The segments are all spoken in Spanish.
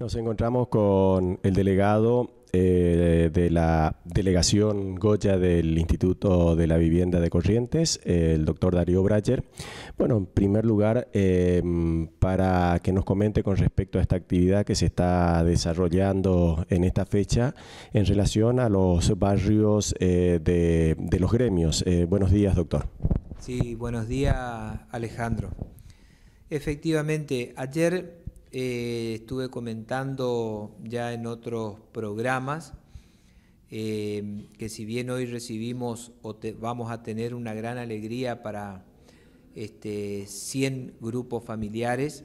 Nos encontramos con el delegado eh, de la delegación Goya del Instituto de la Vivienda de Corrientes, el doctor Darío Brayer. Bueno, en primer lugar, em, para que nos comente con respecto a esta actividad que se está desarrollando en esta fecha en relación a los barrios eh, de, los gremios. Eh, buenos días, doctor. Sí, buenos días, Alejandro. Efectivamente, ayer eh, estuve comentando ya en otros programas eh, que si bien hoy recibimos o vamos a tener una gran alegría para este, 100 grupos familiares,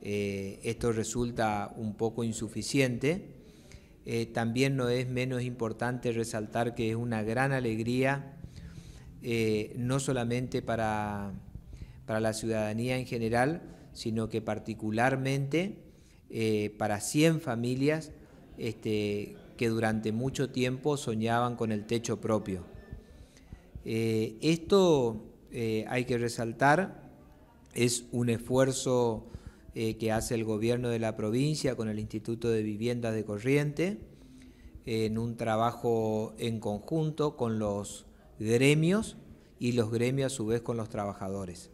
eh, esto resulta un poco insuficiente. también no es menos importante resaltar que es una gran alegría, no solamente para, para la ciudadanía en general, sino que particularmente eh, para 100 familias este, que durante mucho tiempo soñaban con el techo propio. Eh, esto eh, hay que resaltar, es un esfuerzo que hace el gobierno de la provincia con el Instituto de Viviendas de Corriente, en un trabajo en conjunto con los gremios y los gremios a su vez con los trabajadores.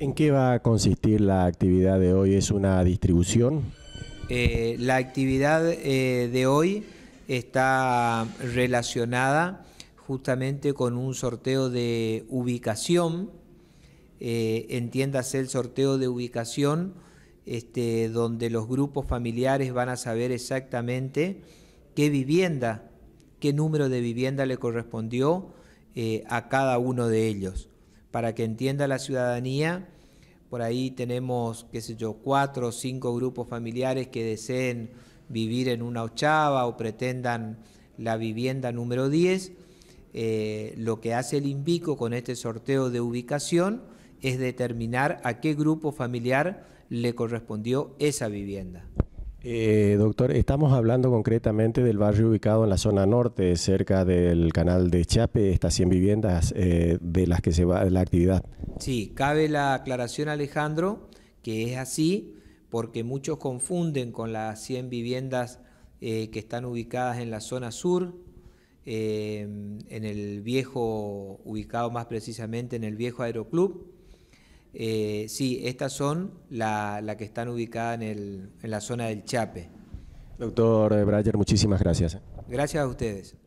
¿En qué va a consistir la actividad de hoy? ¿Es una distribución? Eh, la actividad eh, de hoy está relacionada justamente con un sorteo de ubicación, eh, entiéndase el sorteo de ubicación, este, donde los grupos familiares van a saber exactamente qué vivienda, qué número de vivienda le correspondió a cada uno de ellos para que entienda la ciudadanía. Por ahí tenemos, qué sé yo, cuatro o cinco grupos familiares que deseen vivir en una ochava o pretendan la vivienda número 10. Eh, lo que hace el INVICO con este sorteo de ubicación es determinar a qué grupo familiar le correspondió esa vivienda. Eh, doctor, estamos hablando concretamente del barrio ubicado en la zona norte, cerca del canal de Chape, estas 100 viviendas eh, de las que se va la actividad. Sí, cabe la aclaración, Alejandro, que es así, porque muchos confunden con las 100 viviendas eh, que están ubicadas en la zona sur, en el viejo, ubicado más precisamente en el viejo aeroclub, eh, sí, estas son las la que están ubicadas en, el, en la zona del Chape. Doctor Brayer, muchísimas gracias. Gracias a ustedes.